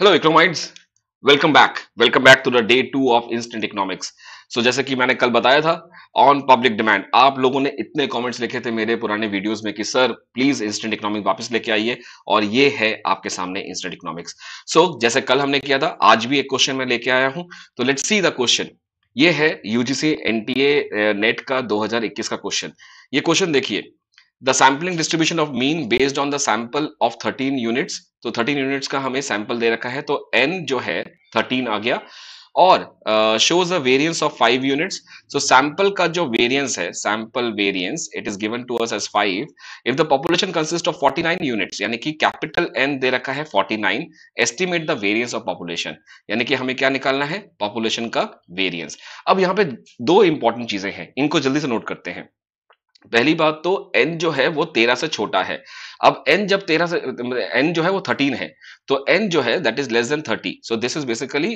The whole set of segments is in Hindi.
हेलो इकोनॉमाइड्स welcome back welcome back to the day two of instant economics so जैसे कि मैंने कल बताया था ऑन पब्लिक डिमांड आप लोगों ने इतने कमेंट्स लिखे थे मेरे पुराने वीडियोस में कि सर प्लीज इंस्टेंट इकोनॉमिक वापस लेके आइए और ये है आपके सामने इंस्टेंट इकोनॉमिक्स सो जैसे कल हमने किया था आज भी एक क्वेश्चन मैं लेके आया हूं तो लेट सी द क्वेश्चन ये है यूजीसी एनटीए नेट का 2021 का क्वेश्चन ये क्वेश्चन देखिए the sampling distribution of mean based on the sample of thirteen units तो थर्टीन यूनिट्स का हमें सैंपल दे रखा है तो एन जो है थर्टीन आ गया और shows a variance of five units so sample का जो वेरियंस है sample variance it is given to us as five if the population consist of nine units यानी कि कैपिटल एन दे रखा है forty nine estimate the variance of population यानी कि हमें क्या निकालना है पॉपुलेशन का वेरियंस अब यहाँ पे दो इंपॉर्टेंट चीजें हैं इनको जल्दी से नोट करते हैं पहली बात तो एन जो है वो तेरह से छोटा है अब एन जब तेरह से एन जो है वो थर्टीन है तो एन जो है that is less than thirty so this is basically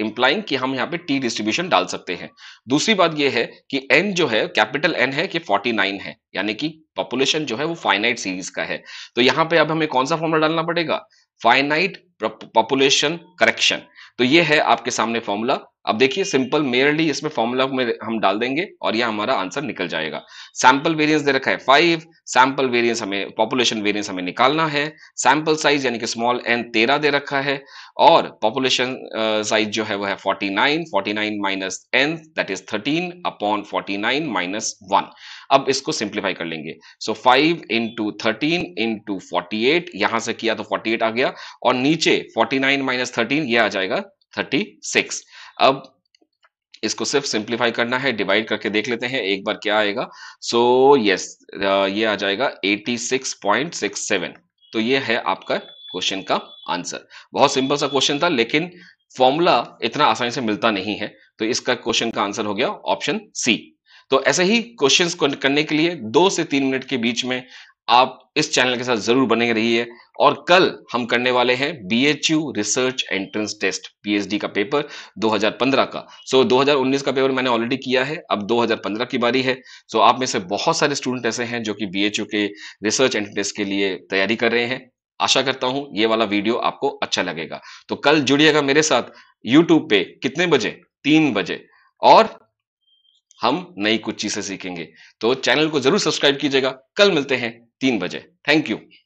implying कि हम यहाँ पे टी डिस्ट्रीब्यूशन डाल सकते हैं दूसरी बात ये है कि एन जो है कैपिटल एन है कि 49 है यानी कि पॉपुलेशन जो है वो फाइनाइट सीरीज का है तो यहाँ पे अब हमें कौन सा फॉर्मूला डालना पड़ेगा फाइनाइट पॉपुलेशन करेक्शन तो ये है आपके सामने फॉर्मूला अब देखिए सिंपल मेयरली इसमें फॉर्मूला में हम डाल देंगे और यह हमारा आंसर निकल जाएगा सैंपल वेरिएंस दे रखा है फाइव सैंपल वेरिएंस हमें पॉपुलेशन वेरिएंस हमें निकालना है सैंपल साइज यानी कि स्मॉल एन तेरह दे रखा है और पॉपुलेशन साइज uh, जो है वह है forty nine forty nine minus N that is thirteen upon forty nine minus one अब इसको सिंप्लीफाई कर लेंगे so five into thirteen into forty eight यहां से किया तो फोर्टी एट आ गया और नीचे फोर्टी नाइन माइनस थर्टीन यह आ जाएगा 36 अब इसको सिर्फ सिंप्लीफाई करना है डिवाइड करके देख लेते हैं एक बार क्या आएगा सो so, यस yes, ये आ जाएगा 86.67 तो ये है आपका क्वेश्चन का आंसर बहुत सिंपल सा क्वेश्चन था लेकिन फॉर्मूला इतना आसानी से मिलता नहीं है तो इसका क्वेश्चन का आंसर हो गया ऑप्शन सी तो ऐसे ही क्वेश्चंस करने के लिए दो से तीन मिनट के बीच में आप इस चैनल के साथ जरूर बने रहिए और कल हम करने वाले हैं B H U research entrance test PhD का पेपर 2015 का सो so, 2019 का पेपर मैंने ऑलरेडी किया है अब 2015 की बारी है सो so, आप में से बहुत सारे स्टूडेंट ऐसे हैं जो कि बी एच यू के रिसर्च एंट्रेंस टेस्ट के लिए तैयारी कर रहे हैं आशा करता हूं ये वाला वीडियो आपको अच्छा लगेगा तो कल जुड़िएगा मेरे साथ यूट्यूब पे कितने बजे तीन बजे और हम नई कुछ चीजें सीखेंगे तो चैनल को जरूर सब्सक्राइब कीजिएगा कल मिलते हैं तीन बजे थैंक यू